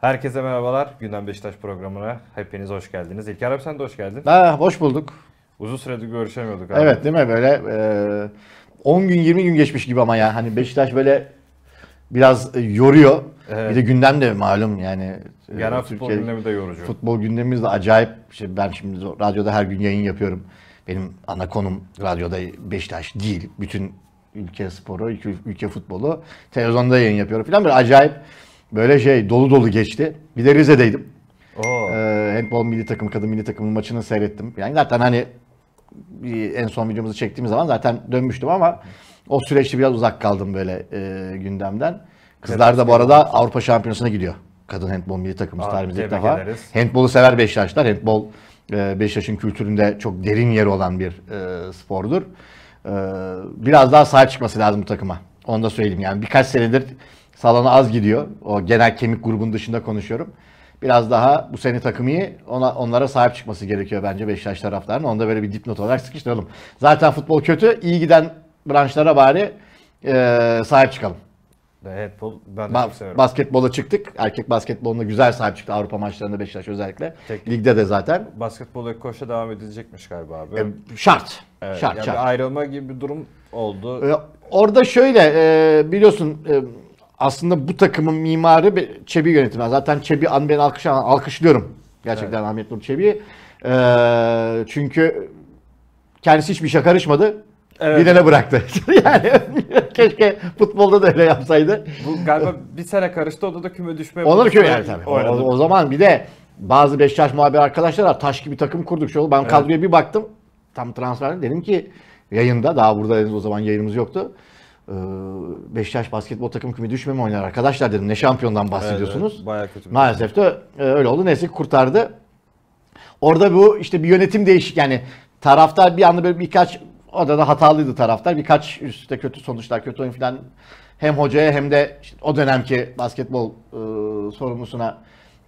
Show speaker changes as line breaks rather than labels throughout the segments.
Herkese merhabalar. Gündem Beşiktaş programına hepiniz hoş geldiniz. İlker abi sen de hoş geldin. Ha, hoş bulduk. Uzun süredir görüşemiyorduk abi. Evet
değil mi böyle e, 10 gün 20 gün geçmiş gibi ama ya hani Beşiktaş böyle biraz e, yoruyor. Evet. Bir de gündem de malum yani. E, Genel futbol Türkiye, gündemi de yorucu. Futbol gündemimiz de acayip. İşte ben şimdi radyoda her gün yayın yapıyorum. Benim ana konum radyoda Beşiktaş değil. Bütün ülke sporu, ülke, ülke futbolu. Televizyonda yayın yapıyorum falan. Böyle acayip böyle şey dolu dolu geçti. Bir de Rize'deydim. Ee, handball milli takım, kadın milli takımın maçını seyrettim. Yani zaten hani en son videomuzu çektiğim zaman zaten dönmüştüm ama o süreçte biraz uzak kaldım böyle e, gündemden. Kızlar da bu arada Avrupa Şampiyonası'na gidiyor. Kadın handball milli takımımız tarihimizde ilk defa. Ederiz. handball'u sever Beşiktaşlar. Handball e, Beşiktaş'ın kültüründe çok derin yeri olan bir e, spordur. E, biraz daha sahip çıkması lazım bu takıma. Onu da söyleyeyim yani birkaç senedir salona az gidiyor. O genel kemik grubun dışında konuşuyorum. Biraz daha bu seni takım Ona, onlara sahip çıkması gerekiyor bence Beşiktaş taraftarının. Onu da böyle bir dipnot olarak sıkıştıralım. Zaten futbol kötü. iyi giden branşlara bari e, sahip çıkalım.
Evet, ben de ba- çok Basketbola
çıktık. Erkek basketboluna güzel sahip çıktı Avrupa maçlarında Beşiktaş özellikle. Tek, Ligde de zaten.
Basketbola koşa devam edilecekmiş galiba abi. E,
şart. Evet, şart, yani şart.
ayrılma gibi bir durum oldu. E,
orada şöyle e, biliyorsun e, aslında bu takımın mimarı Çebi yönetimi. Zaten Çebi an ben alkış, alkışlıyorum. Gerçekten evet. Ahmet Nur Çebi'yi. Ee, çünkü kendisi hiçbir işe karışmadı. Evet. Birine bıraktı. yani keşke futbolda da öyle yapsaydı. Bu galiba bir sene karıştı o da da küme düşme. Onlar küme yani tabii. O, o, zaman bir de bazı Beşiktaş muhabir arkadaşlar var. Taş gibi takım kurduk. Şöyle ben evet. kadroya bir baktım. Tam transfer dedim ki yayında daha burada o zaman yayınımız yoktu. Ee, Beşiktaş basketbol takım kimi düşmeme oynar arkadaşlar dedim. Ne şampiyondan bahsediyorsunuz? Evet, evet. Bayağı kötü. Maalesef de e, öyle oldu. Neyse kurtardı. Orada bu işte bir yönetim değişik yani taraftar bir anda böyle birkaç orada da hatalıydı taraftar. Birkaç üstte kötü sonuçlar, kötü oyun falan hem hocaya hem de işte o dönemki basketbol e, sorumlusuna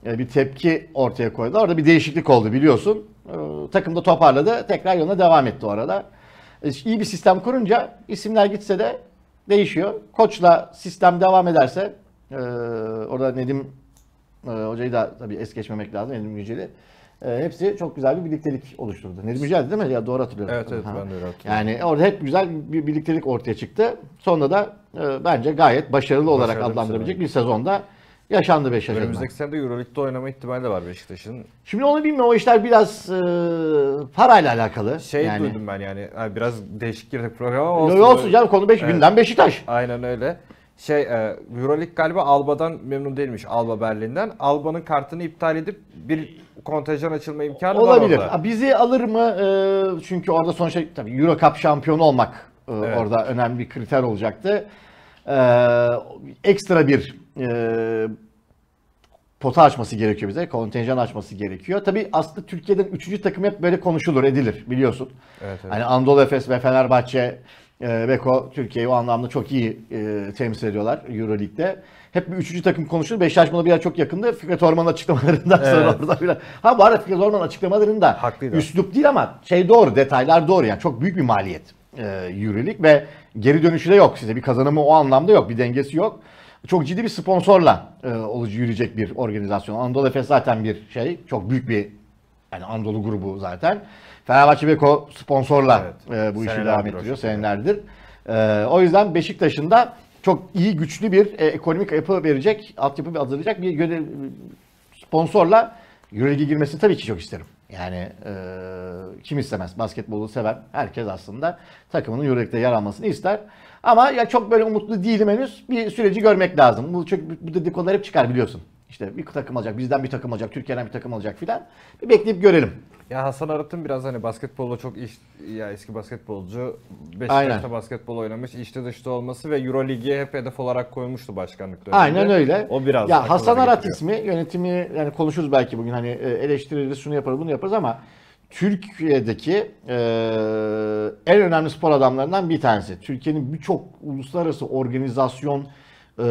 e, bir tepki ortaya koydu. Orada bir değişiklik oldu biliyorsun. E, takım da toparladı. Tekrar yoluna devam etti orada. arada. E, iyi bir sistem kurunca isimler gitse de değişiyor. Koçla sistem devam ederse e, orada Nedim e, hocayı da tabii es geçmemek lazım Nedim Yücel'i. E, hepsi çok güzel bir birliktelik oluşturdu. Nedim Yücel değil mi? Ya doğru hatırlıyorum. Evet evet ha. ben de hatırlıyorum. Yani orada hep güzel bir birliktelik ortaya çıktı. Sonra da e, bence gayet başarılı, başarılı olarak adlandırabilecek bir sezonda Yaşandı Beşiktaş'ın. Önümüzdeki
sene de Euroleague'de oynama ihtimali de var Beşiktaş'ın.
Şimdi onu bilmiyorum. O işler biraz e, parayla
alakalı. Şey yani. duydum ben yani. biraz değişik girdik programa ama olsun. Yok olsun canım konu beş, evet. gündem Beşiktaş. Aynen öyle. Şey e, Euroleague galiba Alba'dan memnun değilmiş Alba Berlin'den. Alba'nın kartını iptal edip bir kontajan açılma imkanı Olabilir. var orada.
Bizi alır mı? E, çünkü orada sonuçta tabii Euro Cup şampiyonu olmak e, evet. orada önemli bir kriter olacaktı. E, ekstra bir e, pota açması gerekiyor bize. Kontenjan açması gerekiyor. Tabii aslında Türkiye'den üçüncü takım hep böyle konuşulur, edilir biliyorsun. Evet, evet. Hani Anadolu Efes ve Fenerbahçe, e, Beko Türkiye'yi o anlamda çok iyi e, temsil ediyorlar Euroleague'de. Hep bir üçüncü takım konuşulur. Beşiktaş buna bir yer çok yakındı. Fikret Orman'ın açıklamalarından evet. orada bir Ha bu arada Fikret Orman'ın açıklamalarında Haklıydı. üslup değil ama şey doğru, detaylar doğru. Yani çok büyük bir maliyet e, Euroleague ve geri dönüşü de yok size. Bir kazanımı o anlamda yok, bir dengesi yok çok ciddi bir sponsorla e, olucu yürüyecek bir organizasyon. Anadolu Efes zaten bir şey, çok büyük bir yani Anadolu grubu zaten. Fenerbahçe Beko sponsorla evet, e, bu işi devam ettiriyor senelerdir. E, o yüzden Beşiktaş'ın da çok iyi güçlü bir e, ekonomik yapı verecek, altyapı hazırlayacak bir görev, sponsorla Euroleague'e girmesini tabii ki çok isterim. Yani e, kim istemez? Basketbolu seven herkes aslında takımının Euroleague'de yer almasını ister. Ama ya çok böyle umutlu değilim henüz. Bir süreci görmek lazım. Bu, çok, bu dedikodular hep çıkar biliyorsun. İşte bir takım alacak, bizden bir takım alacak, Türkiye'den bir takım alacak filan. Bir bekleyip görelim.
Ya Hasan Arat'ın biraz hani basketbolla çok iş, ya eski basketbolcu. Beşiktaş'ta Aynen. basketbol oynamış, işte dışta olması ve Euroligi'ye hep hedef olarak koymuştu başkanlık döneminde. Aynen öyle. O biraz Ya Hasan Arat getiriyor.
ismi yönetimi yani konuşuruz belki bugün hani e, eleştiririz, şunu yaparız, bunu yaparız ama Türkiye'deki e, en önemli spor adamlarından bir tanesi. Türkiye'nin birçok uluslararası organizasyon e,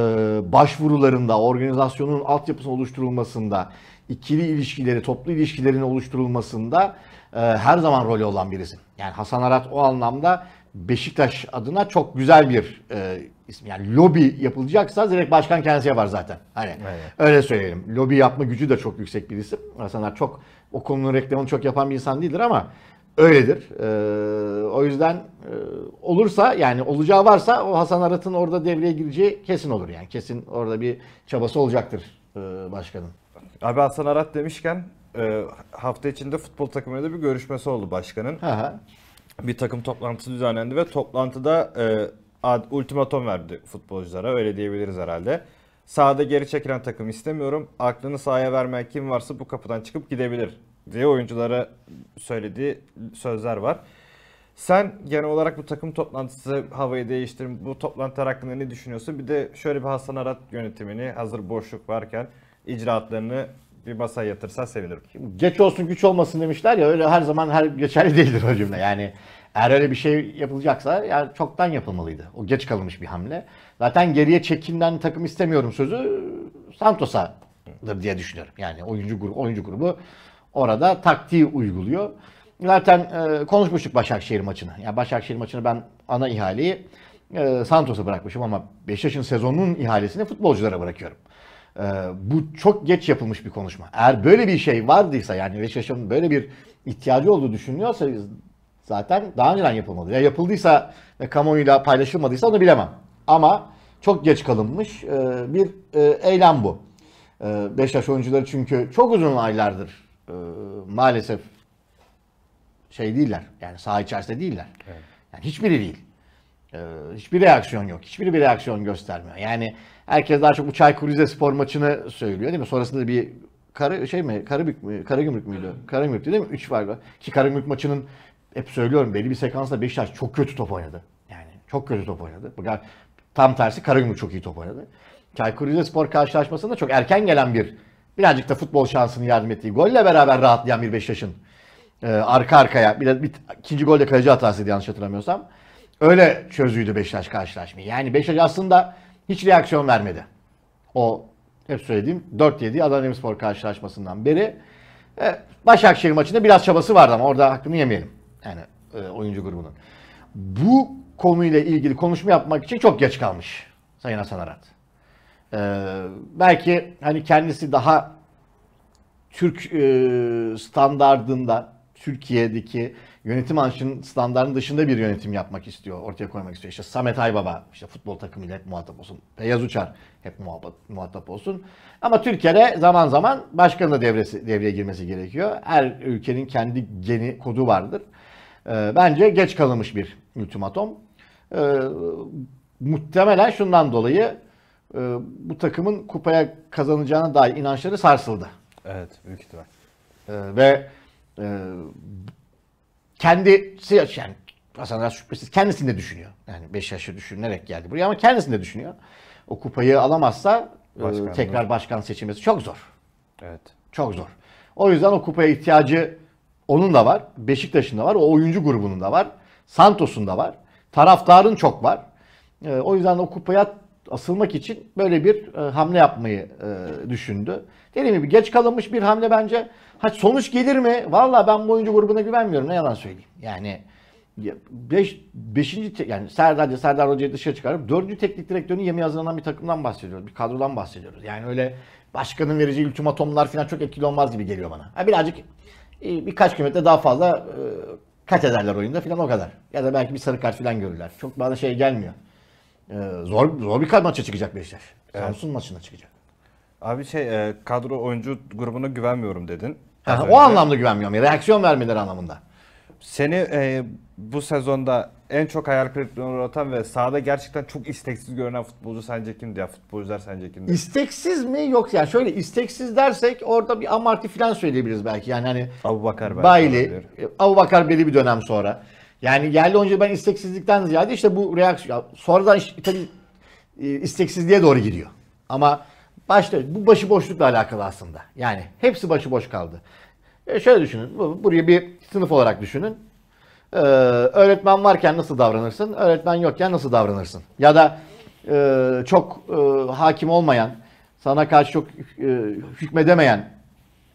başvurularında, organizasyonun altyapısının oluşturulmasında, ikili ilişkileri, toplu ilişkilerin oluşturulmasında e, her zaman rolü olan birisi. Yani Hasan Arat o anlamda Beşiktaş adına çok güzel bir e, ismi. Yani lobi yapılacaksa direkt başkan kendisi yapar zaten. Hani evet. öyle söyleyelim. Lobi yapma gücü de çok yüksek bir isim. Hasan çok o konunun reklamını çok yapan bir insan değildir ama öyledir. Ee, o yüzden e, olursa yani olacağı varsa o Hasan Arat'ın orada devreye gireceği kesin olur yani. Kesin orada bir çabası olacaktır e, başkanın.
Abi Hasan Arat demişken e, hafta içinde futbol takımıyla bir görüşmesi oldu başkanın. Aha. Bir takım toplantısı düzenlendi ve toplantıda ad, ultimatom verdi futbolculara öyle diyebiliriz herhalde. Sahada geri çekilen takım istemiyorum. Aklını sahaya vermeyen kim varsa bu kapıdan çıkıp gidebilir diye oyunculara söylediği sözler var. Sen genel olarak bu takım toplantısı havayı değiştirme, bu toplantılar hakkında ne düşünüyorsun? Bir de şöyle bir Hasan Arat yönetimini hazır boşluk varken icraatlarını bir masaya yatırsa sevinirim.
Geç olsun güç olmasın demişler ya öyle her zaman her geçerli değildir o cümle. Yani eğer öyle bir şey yapılacaksa yani çoktan yapılmalıydı. O geç kalınmış bir hamle. Zaten geriye çekimden takım istemiyorum sözü Santos'adır diye düşünüyorum. Yani oyuncu grubu, oyuncu grubu orada taktiği uyguluyor. Zaten e, konuşmuştuk Başakşehir maçını. Ya yani Başakşehir maçını ben ana ihaleyi e, Santos'a bırakmışım ama Beşiktaş'ın sezonunun ihalesini futbolculara bırakıyorum. E, bu çok geç yapılmış bir konuşma. Eğer böyle bir şey vardıysa yani Beşiktaş'ın böyle bir ihtiyacı olduğu düşünülüyorsa zaten daha önceden yapılmadı Ya yapıldıysa ve kamuoyuyla paylaşılmadıysa onu bilemem. Ama çok geç kalınmış e, bir e, eylem bu. E, yaş oyuncuları çünkü çok uzun aylardır maalesef şey değiller. Yani saha içerisinde değiller. Evet. Yani hiçbiri değil. hiçbir reaksiyon yok. Hiçbiri bir reaksiyon göstermiyor. Yani herkes daha çok bu Çaykur Rizespor maçını söylüyor değil mi? Sonrasında bir Kara, şey mi? Karabük mü? Karagümrük müydü? Karagümrük değil mi? 3 var. Ki Karagümrük maçının hep söylüyorum belli bir sekansla Beşiktaş çok kötü top oynadı. Yani çok kötü top oynadı. Tam tersi Karagümrük çok iyi top oynadı. Çaykur Rizespor karşılaşmasında çok erken gelen bir birazcık da futbol şansını yardım ettiği golle beraber rahatlayan bir Beşiktaş'ın e, arka arkaya bir, de, bir ikinci golde kaleci hatasıydı yanlış hatırlamıyorsam. Öyle çözüydü Beşiktaş karşılaşmayı. Yani Beşiktaş aslında hiç reaksiyon vermedi. O hep söylediğim 4-7 Adana Demirspor karşılaşmasından beri. E, Başakşehir maçında biraz çabası vardı ama orada hakkını yemeyelim. Yani e, oyuncu grubunun. Bu konuyla ilgili konuşma yapmak için çok geç kalmış Sayın Hasan Arat. E, belki hani kendisi daha Türk e, standardında Türkiye'deki yönetim anlayışının standartının dışında bir yönetim yapmak istiyor, ortaya koymak istiyor. İşte Samet Aybaba, işte futbol takımıyla hep muhatap olsun. Feyyaz Uçar hep muhatap, muhatap olsun. Ama Türkiye'de zaman zaman başkanın da devresi, devreye girmesi gerekiyor. Her ülkenin kendi geni kodu vardır. Ee, bence geç kalınmış bir ultimatom. E, muhtemelen şundan dolayı e, bu takımın kupaya kazanacağına dair inançları sarsıldı.
Evet büyük ihtimal.
E, ve e, kendisi yani Hasan Aras şüphesiz kendisini de düşünüyor. Yani 5 yaşı düşünerek geldi buraya ama kendisini de düşünüyor. O kupayı alamazsa e, Başkanlığı. tekrar başkan seçilmesi çok zor. Evet. Çok zor. O yüzden o kupaya ihtiyacı onun da var. Beşiktaş'ın da var. O oyuncu grubunun da var. Santos'un da var. Taraftarın çok var. E, o yüzden o kupaya asılmak için böyle bir e, hamle yapmayı e, düşündü. Dediğim gibi geç kalınmış bir hamle bence. Ha sonuç gelir mi? Valla ben bu oyuncu grubuna güvenmiyorum. Ne yalan söyleyeyim. Yani 5. Beş, yani Serdarca, Serdar Hoca'yı dışarı çıkarıp 4. teknik direktörünün yemi hazırlanan bir takımdan bahsediyoruz. Bir kadrodan bahsediyoruz. Yani öyle başkanın vereceği ultimatomlar falan çok etkili olmaz gibi geliyor bana. Ha, birazcık e, birkaç kilometre daha fazla e, kat ederler oyunda filan o kadar. Ya da belki bir sarı kart filan görürler. Çok bana şey gelmiyor. E, zor zor bir maça çıkacak Beşiktaş. Evet. Samsun maçına çıkacak.
Abi şey kadro oyuncu grubuna güvenmiyorum dedin. Ha, o anlamda güvenmiyorum. Reaksiyon vermeleri anlamında. Seni e, bu sezonda en çok hayal kırıklığına uğratan ve sahada gerçekten çok isteksiz görünen futbolcu sence kimdi ya? Futbolcular sence kimdi?
İsteksiz mi? Yok yani şöyle isteksiz dersek orada bir amarti falan söyleyebiliriz belki. Yani hani Abu Bakar belki. Bailey, Abu Bakar belli bir dönem sonra. Yani geldi önce ben isteksizlikten ziyade işte bu reaksiyon. Sonradan işte, tabii e, isteksizliğe doğru gidiyor. Ama başta bu başı boşlukla alakalı aslında. Yani hepsi başı boş kaldı. E şöyle düşünün. Burayı bir sınıf olarak düşünün. Ee, öğretmen varken nasıl davranırsın? Öğretmen yokken nasıl davranırsın? Ya da e, çok e, hakim olmayan, sana karşı çok e, hükmedemeyen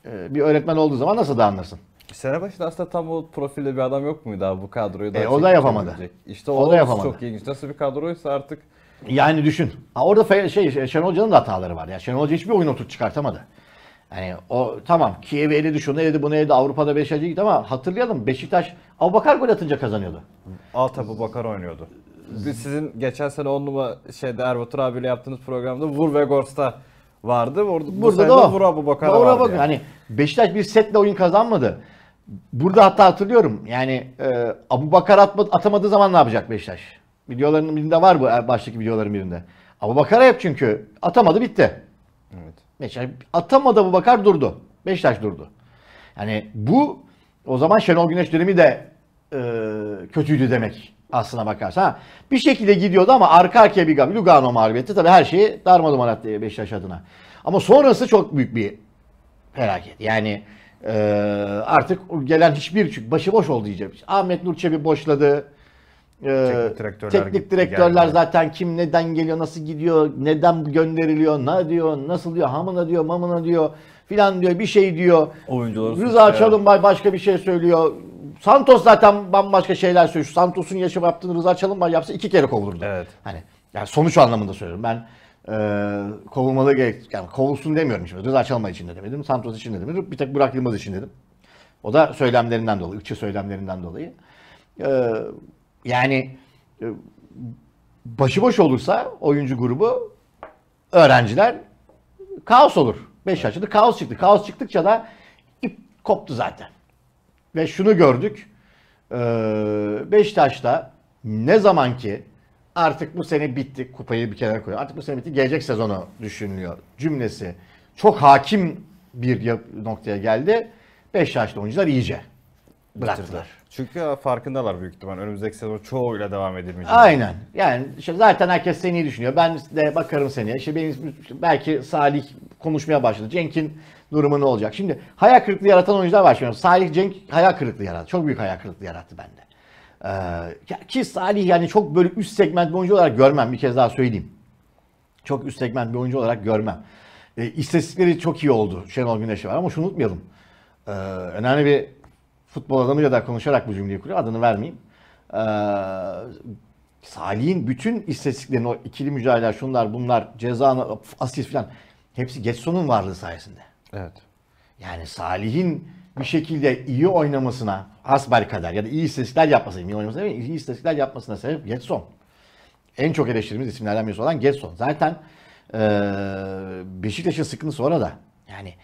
e, bir öğretmen olduğu zaman nasıl davranırsın?
Sene başında aslında tam o profilde bir adam yok muydu abi bu kadroyu? Daha e, o da yapamadı. İşte o, o da yapamadı. çok ilginç. Nasıl bir kadroysa artık
yani düşün. Ha orada şey Şenol Hoca'nın da hataları var. Ya Şenol Hoca hiçbir oyun otur çıkartamadı. Yani o tamam Kiev eledi şunu eledi bunu eledi Avrupa'da 5. gitti ama hatırlayalım Beşiktaş
Abubakar gol atınca kazanıyordu. Alt Abubakar oynuyordu. Biz sizin geçen sene 10 numara şeyde Erbatur abiyle yaptığınız programda Vur ve Gors'ta vardı. Orada, Burada, Burada da o. Vur Abubakar'a
vardı. Abubakar. Yani. Hani Beşiktaş bir setle oyun kazanmadı. Burada hatta hatırlıyorum yani e, Abubakar atma, atamadığı zaman ne yapacak Beşiktaş? Videoların birinde var bu e, baştaki videoların birinde. Abubakar'a yap çünkü atamadı bitti. Beşiktaş atamadı mı bakar durdu. Beşiktaş durdu. Yani bu o zaman Şenol Güneş dönemi de e, kötüydü demek aslına bakarsan. bir şekilde gidiyordu ama arka arkaya bir gol. Lugano mağlubiyeti tabii her şeyi darma duman attı Beşiktaş adına. Ama sonrası çok büyük bir felaket. Yani e, artık gelen hiçbir çünkü boş oldu diyeceğim. Ahmet Nur Çebi boşladı. Ee, teknik direktörler, teknik direktörler zaten kim neden geliyor, nasıl gidiyor, neden gönderiliyor, ne diyor, nasıl diyor, hamına diyor, mamına diyor filan diyor, bir şey diyor.
Oyuncuları Rıza
Çalınbay başka bir şey söylüyor. Santos zaten bambaşka şeyler söylüyor. Santos'un yaşam yaptığını Rıza Çalınbay yapsa iki kere kovulurdu. Evet. Hani yani sonuç anlamında söylüyorum. Ben e, kovulmalı gerek, yani kovulsun demiyorum şimdi. Rıza Çalınbay için de demedim, Santos için de demedim. Bir tek Burak Yılmaz için dedim. O da söylemlerinden dolayı, ırkçı söylemlerinden dolayı. E, yani e, başıboş olursa oyuncu grubu öğrenciler kaos olur. Beş yaşında kaos çıktı. Kaos çıktıkça da ip koptu zaten. Ve şunu gördük. E, Beşiktaş'ta ne zaman ki artık bu sene bitti kupayı bir kenara koyuyor. Artık bu sene bitti gelecek sezonu düşünülüyor cümlesi. Çok hakim bir noktaya geldi. Beş Beşiktaşlı oyuncular iyice bıraktılar.
Çünkü farkındalar büyük ihtimal. Önümüzdeki sezon çoğuyla devam edilmeyecek. Aynen.
Yani işte zaten herkes seni düşünüyor. Ben de bakarım seneye. İşte benim belki Salih konuşmaya başladı. Cenk'in durumu ne olacak? Şimdi hayal kırıklığı yaratan oyuncular var. Şimdi Salih Cenk hayal kırıklığı yarattı. Çok büyük hayal kırıklığı yarattı bende. Ee, ki Salih yani çok böyle üst segment bir oyuncu olarak görmem. Bir kez daha söyleyeyim. Çok üst segment bir oyuncu olarak görmem. E, istatistikleri çok iyi oldu Şenol Güneş'i var ama şunu unutmayalım. E, önemli bir futbol adamıyla da konuşarak bu cümleyi kuruyor. Adını vermeyeyim. Ee, Salih'in bütün istatistiklerini o ikili mücadeleler şunlar bunlar ceza asist falan hepsi Getson'un varlığı sayesinde. Evet. Yani Salih'in bir şekilde iyi oynamasına hasbel kadar ya da iyi istatistikler yapmasına, iyi oynamasına iyi istatistikler yapmasına sebep Getson. En çok eleştirimiz isimlerden birisi olan Getson. Zaten e, Beşiktaş'ın sıkıntısı orada. yani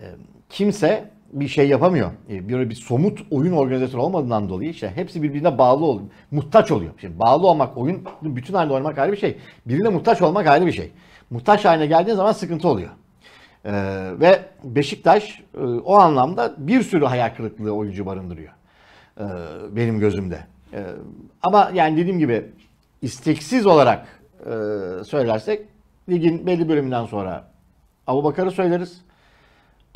e, kimse bir şey yapamıyor. E, Böyle bir somut oyun organizatörü olmadığından dolayı işte hepsi birbirine bağlı oluyor. Muhtaç oluyor. Şimdi bağlı olmak oyun bütün halde oynamak ayrı bir şey. Birine muhtaç olmak ayrı bir şey. Muhtaç haline geldiğin zaman sıkıntı oluyor. Ee, ve Beşiktaş e, o anlamda bir sürü hayal kırıklığı oyuncu barındırıyor. Ee, benim gözümde. Ee, ama yani dediğim gibi isteksiz olarak e, söylersek ligin belli bölümünden sonra Abu Bakar'ı söyleriz.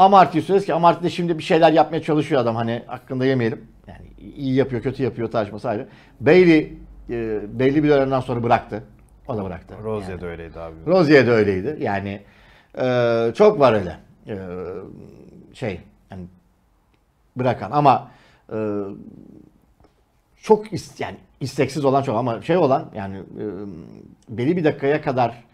Amartya söyleriz ki Amartya şimdi bir şeyler yapmaya çalışıyor adam hani hakkında yemeyelim. Yani iyi yapıyor, kötü yapıyor tartışması ayrı. Bailey e, belli bir dönemden sonra bıraktı. O da bıraktı.
Rozier yani. de öyleydi abi. Rozier
de öyleydi. Yani e, çok var öyle. E, şey yani bırakan ama e, çok ist yani isteksiz olan çok ama şey olan yani e, belli bir dakikaya kadar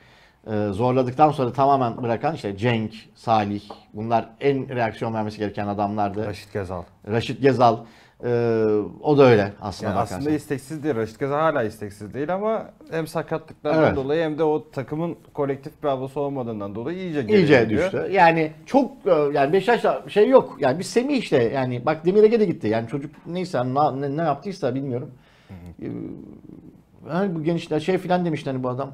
e, zorladıktan sonra tamamen bırakan işte Cenk, Salih bunlar en reaksiyon vermesi gereken adamlardı. Raşit Gezal. Raşit Gezal. Ee, o da öyle aslında yani bakarsan. Aslında
isteksiz değil. Raşit Gezal hala isteksiz değil ama hem sakatlıklardan evet. dolayı hem de o takımın kolektif bir havası olmadığından dolayı iyice geriye İyice gidiyor. düştü.
Yani çok e, yani Beşiktaş'ta şey yok. Yani bir Semih işte yani bak Demir Ege de gitti. Yani çocuk neyse ne, ne yaptıysa bilmiyorum. Hı hı. E, yani bu gençler şey filan demişler hani bu adam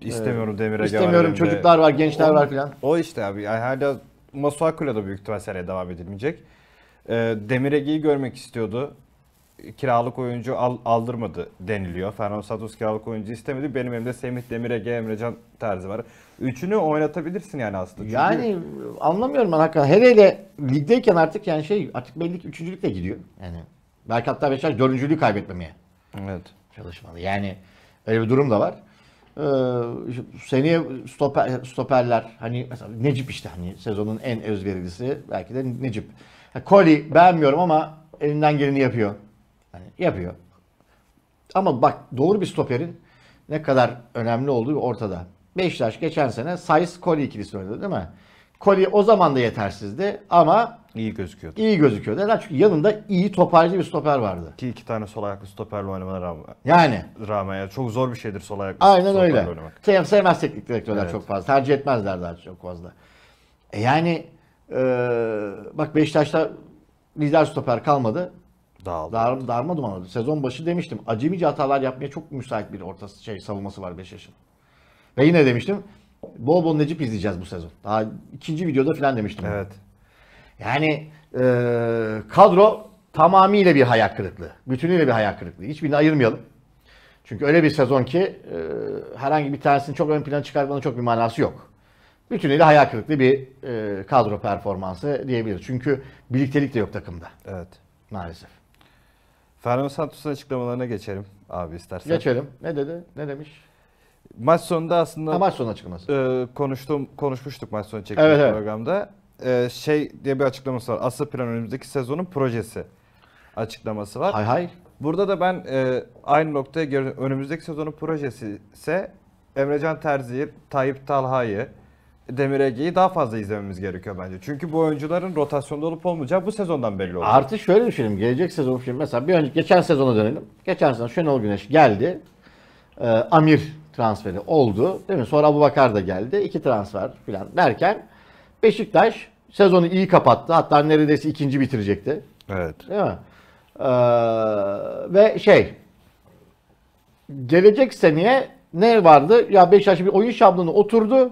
İstemiyorum ee, Demir'e İstemiyorum çocuklar var, gençler var filan. O işte abi. Yani hala Masuaku'yla da büyük ihtimal seneye devam edilmeyecek. Ee, Demir Ege'yi görmek istiyordu. Kiralık oyuncu al- aldırmadı deniliyor. Fernando Santos kiralık oyuncu istemedi. Benim elimde Semih Demir Ege, Emrecan tarzı var. Üçünü oynatabilirsin yani aslında. Çünkü Yani anlamıyorum ben hakikaten. Hele hele ligdeyken artık yani şey artık belli ki üçüncülükle gidiyor. Yani belki hatta
Beşiktaş dördüncülüğü kaybetmemeye evet. çalışmalı. Yani öyle bir durum da var. Ee, seneye stoper, stoperler hani mesela Necip işte hani sezonun en özverilisi belki de Necip. Koli beğenmiyorum ama elinden geleni yapıyor. Yani yapıyor. Ama bak doğru bir stoperin ne kadar önemli olduğu ortada. Beşiktaş geçen sene Sayıs Koli ikilisini oynadı değil mi? Koli o zaman da
yetersizdi ama İyi gözüküyordu. İyi gözüküyordu. Neden? Çünkü yanında iyi toparcı bir stoper vardı. Ki iki tane sol ayaklı stoperle oynamana rağmen. Yani. Rağmen yani çok zor bir şeydir sol ayaklı Aynen öyle. oynamak. Sev, sevmez teknik direktörler evet. çok fazla. Tercih etmezler daha çok fazla.
E yani e, bak Beşiktaş'ta lider stoper kalmadı. Dağıldı. Dar, darma duman oldu. Sezon başı demiştim. Acemice hatalar yapmaya çok müsait bir ortası şey savunması var Beşiktaş'ın. Ve yine demiştim. Bol bol Necip izleyeceğiz bu sezon. Daha ikinci videoda falan demiştim. Evet. Ben. Yani e, kadro tamamıyla bir hayal kırıklığı. Bütünüyle bir hayal kırıklığı. Hiçbirini ayırmayalım. Çünkü öyle bir sezon ki e, herhangi bir tanesini çok ön plana çıkarmanın çok bir manası yok. Bütünüyle hayal kırıklığı bir e, kadro performansı diyebiliriz. Çünkü birliktelik de yok takımda. Evet. Maalesef.
Fernando Santos'un açıklamalarına geçelim abi istersen. Geçelim.
Ne dedi? Ne demiş?
Maç sonunda aslında ha, maç sonu açıklaması. E, konuştum konuşmuştuk maç sonu çektiğimiz evet, evet. programda e, şey diye bir açıklaması var. Asıl plan önümüzdeki sezonun projesi açıklaması var. Hay hay. Burada da ben e, aynı noktaya geri önümüzdeki sezonun projesi ise Emrecan Terzi'yi, Tayyip Talha'yı, Demir Ege'yi daha fazla izlememiz gerekiyor bence. Çünkü bu oyuncuların rotasyonda olup olmayacağı bu sezondan belli oluyor.
Artı şöyle düşünelim. Gelecek sezon şimdi mesela bir önce geçen sezona dönelim. Geçen sezon Şenol Güneş geldi. E, Amir transferi oldu. Değil mi? Sonra Abu Bakar da geldi. iki transfer falan derken Beşiktaş sezonu iyi kapattı. Hatta neredeyse ikinci bitirecekti. Evet. Değil mi? Ee, ve şey gelecek seneye ne vardı? Ya Beşiktaş bir oyun şablonu oturdu.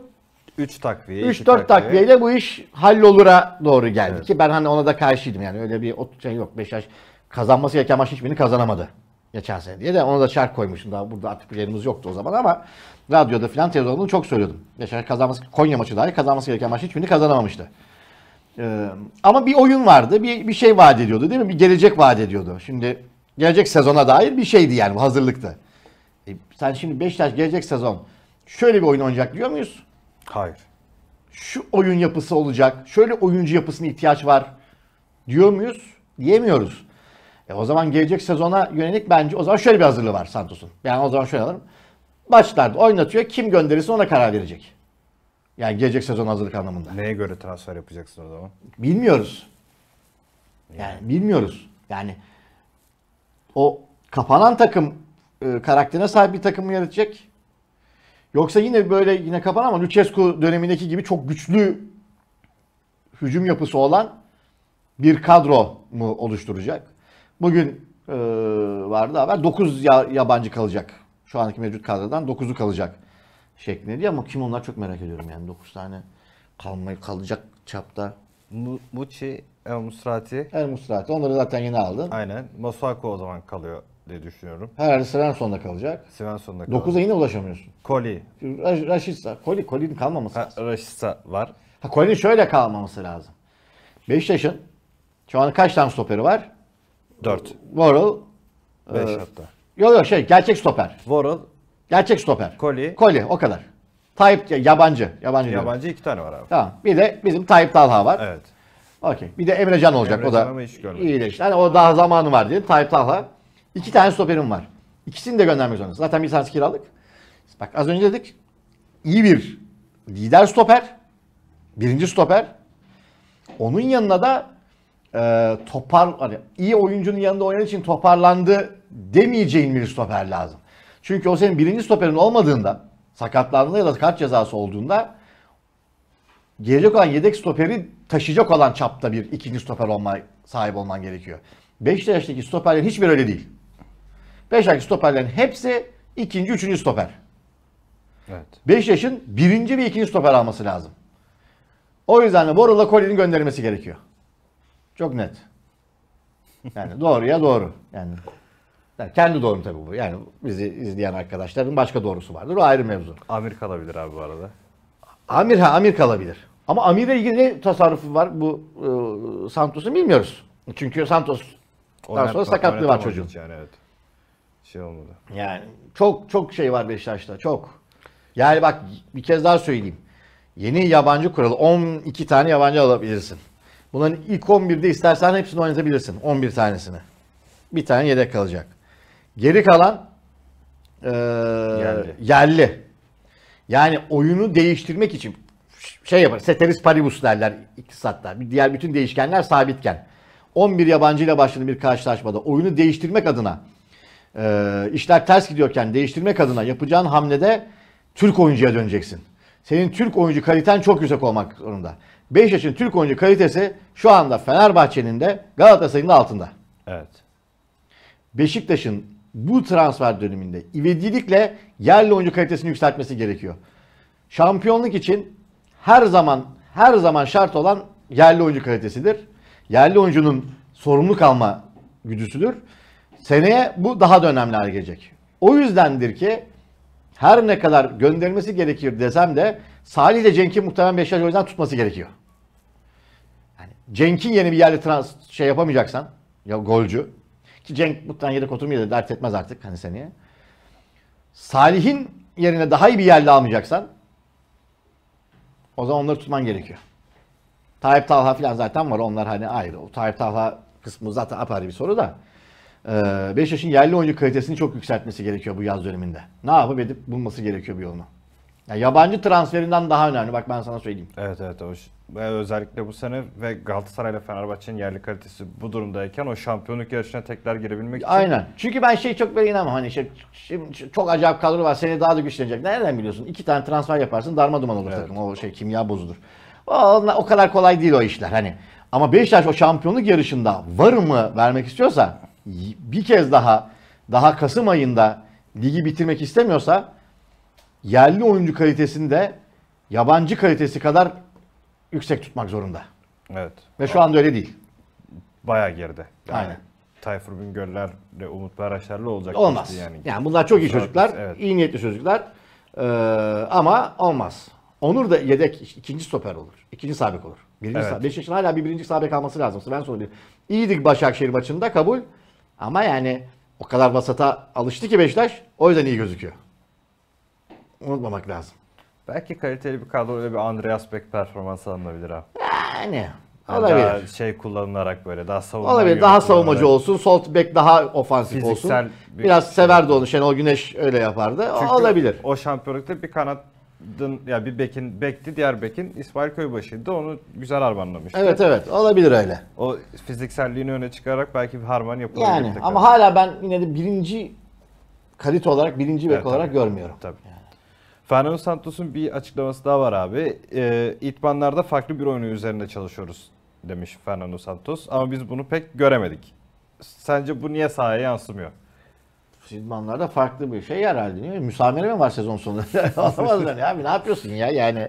3 takviye. 3 4 takviyeyle
bu iş hallolura doğru geldi evet. ki ben hani ona da karşıydım yani öyle bir şey yok. Beşiktaş kazanması gereken maç hiçbirini kazanamadı. Geçen sene diye de ona da şark koymuşum. Daha burada artık bir yerimiz yoktu o zaman ama radyoda filan televizyonda bunu çok söylüyordum. Yaşar kazanması, Konya maçı dahi kazanması gereken maçı hiçbirini kazanamamıştı. Ee, ama bir oyun vardı, bir, bir şey vaat ediyordu değil mi? Bir gelecek vaat ediyordu. Şimdi gelecek sezona dair bir şeydi yani bu hazırlıktı. E, sen şimdi Beşiktaş gelecek sezon şöyle bir oyun oynayacak diyor muyuz? Hayır. Şu oyun yapısı olacak, şöyle oyuncu yapısına ihtiyaç var diyor muyuz? Diyemiyoruz. E o zaman gelecek sezona yönelik bence o zaman şöyle bir hazırlığı var Santos'un. Yani o zaman şöyle alırım. Başlarda oynatıyor. Kim gönderirse ona karar verecek. Yani gelecek sezon hazırlık anlamında.
Neye göre transfer yapacaksın o zaman?
Bilmiyoruz. Yani bilmiyoruz. Yani o kapanan takım e, karakterine sahip bir takım mı yaratacak? Yoksa yine böyle yine kapan ama Lucescu dönemindeki gibi çok güçlü hücum yapısı olan bir kadro mu oluşturacak? Bugün e, vardı haber 9 yabancı kalacak. Şu anki mevcut kadrodan 9'u kalacak şeklinde ama kim onlar çok merak ediyorum yani 9 tane kalmayı kalacak çapta.
Muçi, El Musrati. El Musrati onları zaten yeni aldın. Aynen. Masuako o zaman kalıyor diye düşünüyorum.
Herhalde Svensson'da kalacak. Svensson'da kalacak. 9'a yine ulaşamıyorsun. Koli. Raşitsa. Koli. Koli'nin kalmaması ha, lazım. Raşitsa var. Ha, Koli'nin şöyle kalmaması lazım. yaşın. şu an kaç tane stoperi var? 4. Worrell. 5 e, hatta. Yok yok şey gerçek stoper. Worrell. Gerçek stoper. Koli. Koli o kadar. Tayyip yabancı. Yabancı, yabancı iki tane var abi. Tamam. Bir de bizim Tayyip Talha var. Evet. Okey. Bir de Emre Can olacak. Emre o da iyileşti. Hani o daha zamanı var diye. Tayyip Talha. İki tane stoperim var. İkisini de göndermek zorundasın Zaten bir tanesi kiralık. Bak az önce dedik. İyi bir lider stoper. Birinci stoper. Onun yanına da e, topar hani iyi oyuncunun yanında oynadığı için toparlandı demeyeceğin bir stoper lazım. Çünkü o senin birinci stoperin olmadığında sakatlandığında ya da kart cezası olduğunda gelecek olan yedek stoperi taşıyacak olan çapta bir ikinci stoper olma, sahip olman gerekiyor. Beşiktaş'taki stoperlerin hiçbir öyle değil. Beşiktaş'taki stoperlerin hepsi ikinci, üçüncü stoper. Evet. yaşın birinci ve ikinci stoper alması lazım. O yüzden de Boral'a Kolin'in gönderilmesi gerekiyor. Çok net. Yani doğru ya doğru. Yani, yani kendi doğru tabii bu. Yani bizi izleyen arkadaşların başka doğrusu vardır. O ayrı mevzu.
Amir kalabilir abi bu arada.
Amir ha amir kalabilir. Ama Amir'e ilgili ne tasarrufu var bu e, Santos'un bilmiyoruz. Çünkü Santos daha sonra sakatlığı var çocuğun.
Yani evet. Şey olmadı.
Yani çok çok şey var Beşiktaş'ta. Çok. Yani bak bir kez daha söyleyeyim. Yeni yabancı kuralı 12 tane yabancı alabilirsin. Bunların ilk 11'de istersen hepsini oynatabilirsin. 11 tanesini. Bir tane yedek kalacak. Geri kalan e, yerli. yerli. Yani oyunu değiştirmek için şey yapar. Seteris paribus derler iktisatta. Diğer bütün değişkenler sabitken. 11 yabancı ile başladı bir karşılaşmada oyunu değiştirmek adına e, işler ters gidiyorken değiştirmek adına yapacağın hamlede Türk oyuncuya döneceksin senin Türk oyuncu kaliten çok yüksek olmak zorunda. Beşiktaş'ın Türk oyuncu kalitesi şu anda Fenerbahçe'nin de Galatasaray'ın da altında. Evet. Beşiktaş'ın bu transfer döneminde ivedilikle yerli oyuncu kalitesini yükseltmesi gerekiyor. Şampiyonluk için her zaman her zaman şart olan yerli oyuncu kalitesidir. Yerli oyuncunun sorumluluk alma güdüsüdür. Seneye bu daha da önemli hale gelecek. O yüzdendir ki her ne kadar gönderilmesi gerekir desem de Salih ile Cenk'in muhtemelen Beşiktaş o yüzden tutması gerekiyor. Yani Cenk'in yeni bir yerli trans şey yapamayacaksan ya golcü ki Cenk muhtemelen yedek oturmuyor da dert etmez artık hani seneye. Salih'in yerine daha iyi bir yerli almayacaksan o zaman onları tutman gerekiyor. Tayyip Talha falan zaten var onlar hani ayrı. O Tayyip Talha kısmı zaten apayrı bir soru da yaşın ee, yerli oyuncu kalitesini çok yükseltmesi gerekiyor bu yaz döneminde. Ne yapıp edip bulması gerekiyor bir yolunu.
Yani yabancı transferinden daha önemli. Bak ben sana söyleyeyim. Evet evet. O, özellikle bu sene ve Galatasaray ile Fenerbahçe'nin yerli kalitesi bu durumdayken o şampiyonluk yarışına tekrar girebilmek için. Aynen. Çünkü ben şey çok böyle inanmam. Hani şey, şimdi şey, çok acayip kadro var. Seni daha da güçlenecek. Nereden
biliyorsun? İki tane transfer yaparsın darma duman olur evet. takım. O şey kimya bozulur. O, o kadar kolay değil o işler hani. Ama Beşiktaş o şampiyonluk yarışında var mı vermek istiyorsa bir kez daha daha Kasım ayında ligi bitirmek istemiyorsa yerli oyuncu kalitesini de yabancı kalitesi kadar yüksek tutmak zorunda.
Evet. Ve şu anda öyle değil. Bayağı geride. Yani Aynen. Tayfur Bingöl'ler ve Umut Beraşlar'la olacak. Olmaz. Yani. yani bunlar çok iyi çocuklar. Evet. iyi niyetli çocuklar. Ee,
ama olmaz. Onur da yedek ikinci stoper olur. İkinci sabek olur. Birinci evet. sabek. Beşiktaş'ın hala bir birinci sabek alması lazım. Ben sonra bir. İyiydik Başakşehir maçında kabul. Ama yani o kadar vasata alıştı ki Beşiktaş. O yüzden iyi gözüküyor.
Unutmamak lazım. Belki kaliteli bir kadro öyle bir Andreas Beck performansı alınabilir ha. Yani olabilir. Daha şey kullanılarak böyle daha savunma Olabilir. Daha savunmacı olsun.
Sol bek daha ofansif Fiziksel olsun. Bir Biraz şey. severdi onu. Şenol Güneş öyle yapardı. Çünkü olabilir.
O şampiyonlukta bir kanat ya bir bekin bekti diğer bekin İsmail Köybaşı'ydı. Onu güzel harmanlamış. Evet evet olabilir öyle. O fizikselliğini öne çıkararak belki bir harman yapılabilir. Yani tekrar. ama hala
ben yine de birinci kalite olarak birinci bek evet, olarak tabii. görmüyorum.
Tabii. Yani. Fernando Santos'un bir açıklaması daha var abi. E, itmanlarda farklı bir oyunu üzerinde çalışıyoruz demiş Fernando Santos. Ama biz bunu pek göremedik. Sence bu niye sahaya yansımıyor? Sidmanlarda farklı bir şey herhalde. Değil mi? Müsamere mi var sezon sonunda?
Alamazlar ya abi ne yapıyorsun ya yani.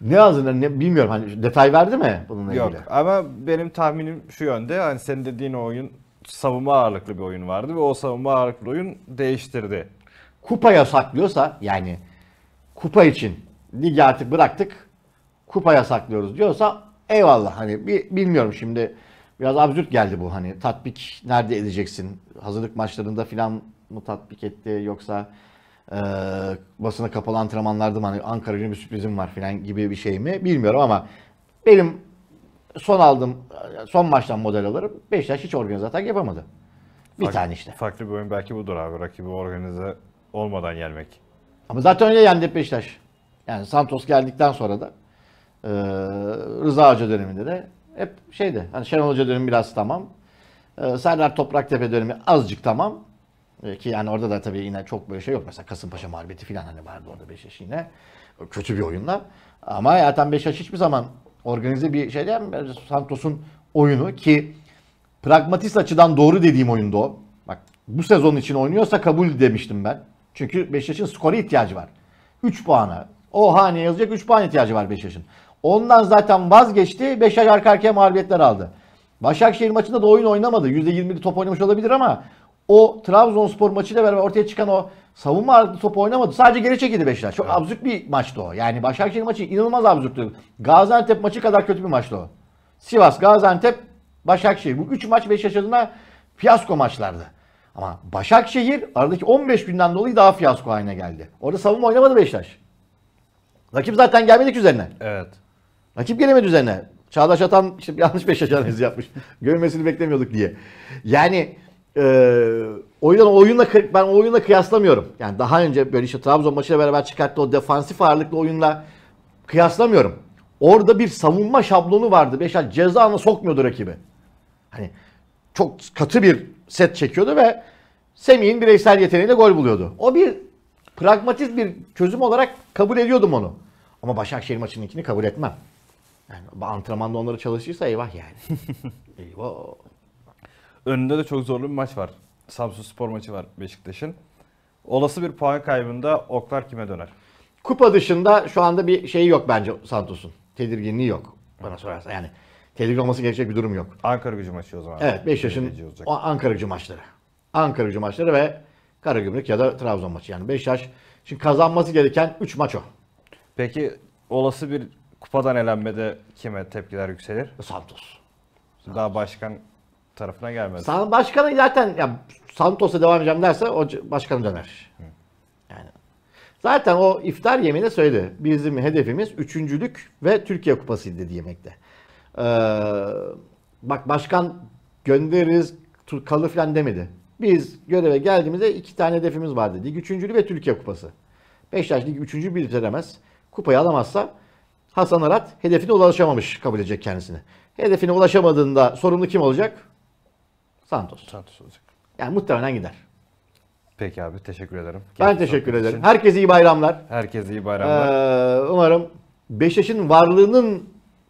Ne hazırlar ne bilmiyorum hani detay verdi mi
bununla ilgili? Yok ama benim tahminim şu yönde hani senin dediğin o oyun savunma ağırlıklı bir oyun vardı ve o savunma ağırlıklı oyun değiştirdi. Kupa yasaklıyorsa yani
kupa için ligi artık bıraktık kupa yasaklıyoruz diyorsa eyvallah hani bir, bilmiyorum şimdi biraz absürt geldi bu hani tatbik nerede edeceksin? Hazırlık maçlarında filan mı tatbik etti yoksa e, basına kapalı antrenmanlarda mı hani Ankara bir sürprizim var filan gibi bir şey mi bilmiyorum ama benim son aldım son maçtan model olarak Beşiktaş hiç organizatör yapamadı. Bir farklı, tane işte. Farklı bir oyun belki budur abi rakibi organize olmadan gelmek Ama zaten öyle yendi Beşiktaş. Yani Santos geldikten sonra da e, Rıza Hoca döneminde de hep şeydi. Hani Şenol Hoca dönemi biraz tamam. Ee, Serdar Topraktepe dönemi azıcık tamam. Ee, ki yani orada da tabii yine çok böyle şey yok. Mesela Kasımpaşa mağlubiyeti falan hani vardı orada Beşiktaş yine. Kötü bir oyunla. Ama zaten Beşiktaş hiçbir zaman organize bir şey değil mi? Santos'un oyunu ki pragmatist açıdan doğru dediğim oyunda o. Bak bu sezon için oynuyorsa kabul demiştim ben. Çünkü Beşiktaş'ın skora ihtiyacı var. 3 puana. O haneye yazacak 3 puan ihtiyacı var Beşiktaş'ın. Ondan zaten vazgeçti. 5 ay arka arkaya mağlubiyetler aldı. Başakşehir maçında da oyun oynamadı. %20'li top oynamış olabilir ama o Trabzonspor maçıyla beraber ortaya çıkan o savunma ağırlıklı top oynamadı. Sadece geri çekildi Beşiktaş. Çok evet. absürt bir maçtı o. Yani Başakşehir maçı inanılmaz absürttü. Gaziantep maçı kadar kötü bir maçtı o. Sivas, Gaziantep, Başakşehir. Bu 3 maç Beşiktaş adına fiyasko maçlardı. Ama Başakşehir aradaki 15 günden dolayı daha fiyasko haline geldi. Orada savunma oynamadı Beşiktaş. Rakip zaten gelmedik üzerine. Evet. Rakip gelemedi üzerine. Çağdaş Atan işte yanlış beş analizi yapmış. Görmesini beklemiyorduk diye. Yani e, o yüzden oyunla ben o oyunla kıyaslamıyorum. Yani daha önce böyle işte Trabzon maçıyla beraber çıkarttı o defansif ağırlıklı oyunla kıyaslamıyorum. Orada bir savunma şablonu vardı. Beşiktaş yani ceza alına sokmuyordu rakibi. Hani çok katı bir set çekiyordu ve Semih'in bireysel yeteneğiyle gol buluyordu. O bir pragmatist bir çözüm olarak kabul ediyordum onu. Ama Başakşehir maçının ikini kabul etmem. Yani antrenmanda onları
çalışırsa eyvah yani. eyvah. Önünde de çok zorlu bir maç var. Samsun Spor maçı var Beşiktaş'ın. Olası bir puan kaybında oklar kime döner? Kupa dışında şu anda bir şey yok bence Santos'un. Tedirginliği yok bana sorarsan. Yani
tedirgin olması gerekecek bir durum yok.
Ankara gücü maçı o zaman. Evet Beşiktaş'ın
Ankara gücü maçları. Ankara gücü maçları ve Karagümrük ya da Trabzon maçı. Yani Beşiktaş şimdi kazanması gereken
3 maç o. Peki olası bir kupadan elenmede kime tepkiler yükselir? Santos. Daha başkan tarafına gelmez. San
başkanı zaten ya Santos'a devam edeceğim derse o başkanı döner. Hı. Yani zaten o iftar yemeğinde söyledi. Bizim hedefimiz üçüncülük ve Türkiye Kupası'ydı dedi yemekte. Ee, bak başkan göndeririz kalır falan demedi. Biz göreve geldiğimizde iki tane hedefimiz vardı dedi. Üçüncülü ve Türkiye Kupası. Beşiktaş Ligi üçüncü bitiremez. Kupayı alamazsa Hasan Arat hedefine ulaşamamış kabul edecek kendisini. Hedefine ulaşamadığında sorumlu kim olacak? Santos. Santos olacak. Yani muhtemelen gider.
Peki abi teşekkür ederim.
Kendisi ben teşekkür ederim. Için. Herkese iyi bayramlar. Herkese iyi bayramlar. Ee, umarım yaşın varlığının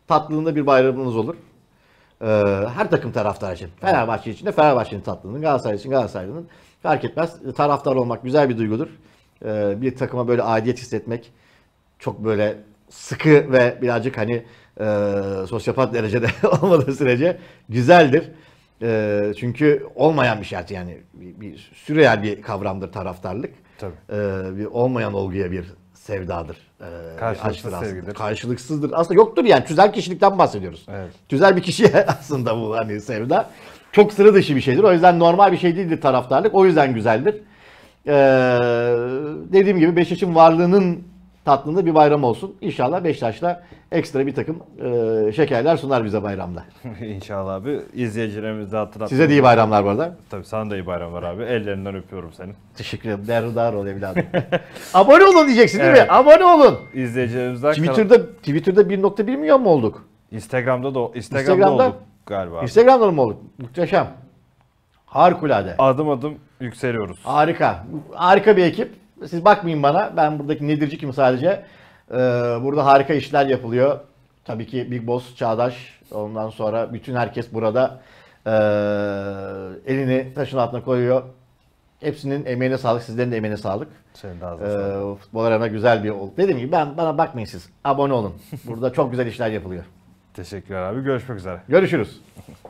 tatlılığında bir bayramınız olur. Ee, her takım taraftar için. Fenerbahçe için de Fenerbahçe'nin tatlılığının, Galatasaray için Galatasaray'ın fark etmez. Taraftar olmak güzel bir duygudur. Ee, bir takıma böyle aidiyet hissetmek çok böyle sıkı ve birazcık hani e, sosyopat derecede olmadığı sürece güzeldir. E, çünkü olmayan bir şart yani bir, bir süreel bir kavramdır taraftarlık. Tabii. E, bir olmayan olguya bir sevdadır. E, Karşılıksız sevgidir. Karşılıksızdır. Aslında yoktur yani tüzel kişilikten bahsediyoruz. Evet. Tüzel bir kişiye aslında bu hani sevda. Çok sıra dışı bir şeydir. O yüzden normal bir şey değildir taraftarlık. O yüzden güzeldir. Ee, dediğim gibi Beşiktaş'ın varlığının tatlında bir bayram olsun. İnşallah Beşiktaş'ta ekstra bir takım e, şekerler sunar bize bayramda.
İnşallah abi. İzleyicilerimiz de hatırlatalım. Size de iyi bayramlar bu arada. Tabii sana da iyi bayramlar abi. Ellerinden öpüyorum seni. Teşekkür ederim. Derdar ol evladım.
Abone olun diyeceksin değil evet. mi?
Abone olun. İzleyicilerimizden... Twitter'da,
Twitter'da 1.1 milyon mu olduk?
Instagram'da
da Instagram'da, Instagram'da olduk galiba. Abi. Instagram'da mı olduk? Muhteşem. Harikulade. Adım adım yükseliyoruz. Harika. Harika bir ekip. Siz bakmayın bana. Ben buradaki nedircikim sadece. Ee, burada harika işler yapılıyor. Tabii ki Big Boss, Çağdaş, ondan sonra bütün herkes burada ee, elini taşın altına koyuyor. Hepsinin emeğine sağlık, sizlerin de emeğine sağlık. Senin de ağzına ee, sağlık. Ee, futbol arana güzel bir oldu. Dedim ki ben bana bakmayın siz. Abone olun. Burada çok güzel işler yapılıyor. Teşekkürler abi. Görüşmek üzere. Görüşürüz.